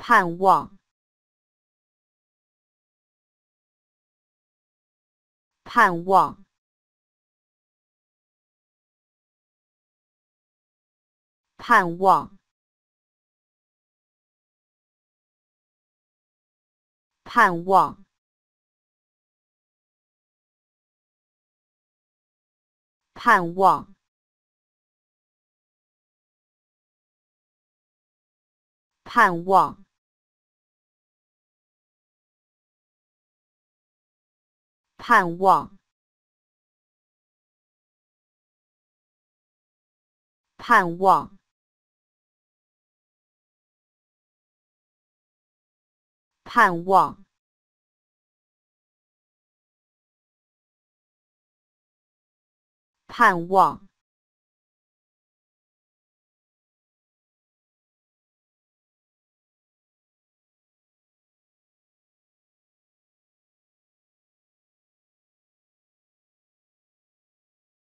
盼望，盼望，盼望，盼望，盼望，盼望。盼望，盼望，盼望，盼望。